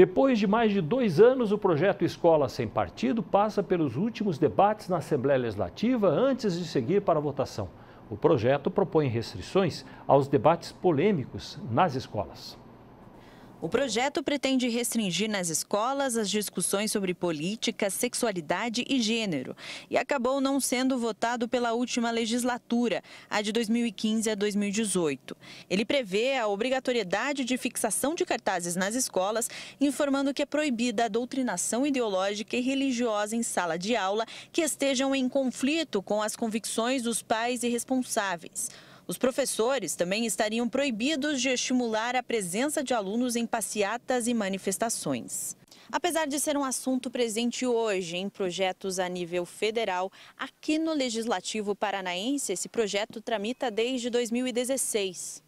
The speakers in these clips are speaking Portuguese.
Depois de mais de dois anos, o projeto Escola Sem Partido passa pelos últimos debates na Assembleia Legislativa antes de seguir para a votação. O projeto propõe restrições aos debates polêmicos nas escolas. O projeto pretende restringir nas escolas as discussões sobre política, sexualidade e gênero e acabou não sendo votado pela última legislatura, a de 2015 a 2018. Ele prevê a obrigatoriedade de fixação de cartazes nas escolas, informando que é proibida a doutrinação ideológica e religiosa em sala de aula que estejam em conflito com as convicções dos pais e responsáveis. Os professores também estariam proibidos de estimular a presença de alunos em passeatas e manifestações. Apesar de ser um assunto presente hoje em projetos a nível federal, aqui no Legislativo Paranaense esse projeto tramita desde 2016.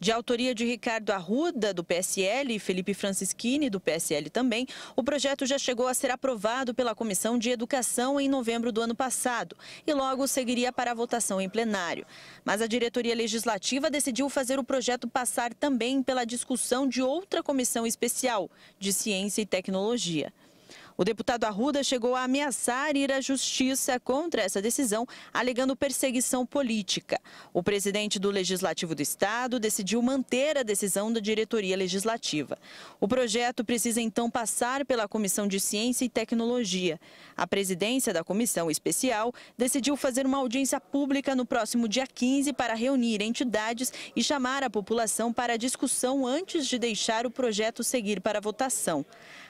De autoria de Ricardo Arruda, do PSL, e Felipe Francischini, do PSL também, o projeto já chegou a ser aprovado pela Comissão de Educação em novembro do ano passado e logo seguiria para a votação em plenário. Mas a diretoria legislativa decidiu fazer o projeto passar também pela discussão de outra comissão especial, de Ciência e Tecnologia. O deputado Arruda chegou a ameaçar ir à justiça contra essa decisão, alegando perseguição política. O presidente do Legislativo do Estado decidiu manter a decisão da diretoria legislativa. O projeto precisa então passar pela Comissão de Ciência e Tecnologia. A presidência da comissão especial decidiu fazer uma audiência pública no próximo dia 15 para reunir entidades e chamar a população para discussão antes de deixar o projeto seguir para votação.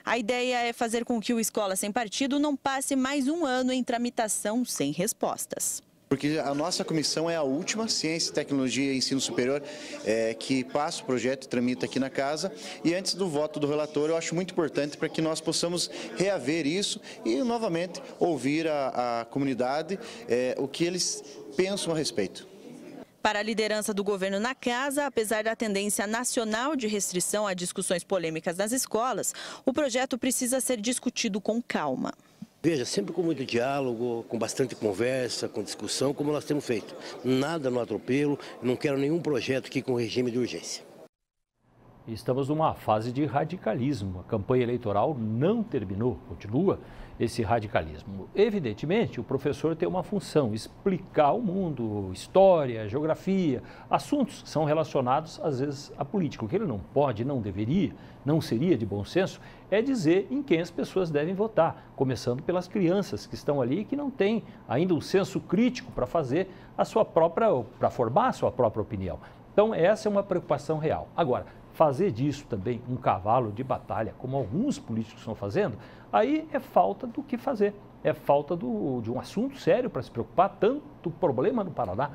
A ideia é fazer com que o Escola Sem Partido não passe mais um ano em tramitação sem respostas. Porque a nossa comissão é a última, Ciência, Tecnologia e Ensino Superior, é, que passa o projeto e tramita aqui na casa. E antes do voto do relator, eu acho muito importante para que nós possamos reaver isso e, novamente, ouvir a, a comunidade é, o que eles pensam a respeito. Para a liderança do governo na casa, apesar da tendência nacional de restrição a discussões polêmicas nas escolas, o projeto precisa ser discutido com calma. Veja, sempre com muito diálogo, com bastante conversa, com discussão, como nós temos feito. Nada no atropelo, não quero nenhum projeto aqui com regime de urgência estamos numa fase de radicalismo. A campanha eleitoral não terminou, continua esse radicalismo. Evidentemente, o professor tem uma função, explicar o mundo, história, geografia, assuntos que são relacionados, às vezes, à política. O que ele não pode, não deveria, não seria de bom senso, é dizer em quem as pessoas devem votar, começando pelas crianças que estão ali e que não têm ainda um senso crítico para fazer a sua própria, para formar a sua própria opinião. Então, essa é uma preocupação real. Agora, fazer disso também um cavalo de batalha, como alguns políticos estão fazendo, aí é falta do que fazer. É falta do, de um assunto sério para se preocupar, tanto problema no Paraná.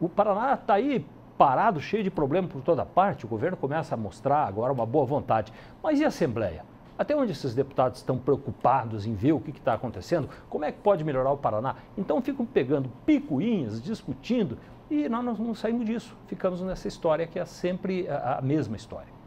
O Paraná está aí parado, cheio de problema por toda parte, o governo começa a mostrar agora uma boa vontade. Mas e a Assembleia? Até onde esses deputados estão preocupados em ver o que está acontecendo? Como é que pode melhorar o Paraná? Então ficam pegando picuinhas, discutindo, e nós não saímos disso. Ficamos nessa história que é sempre a mesma história.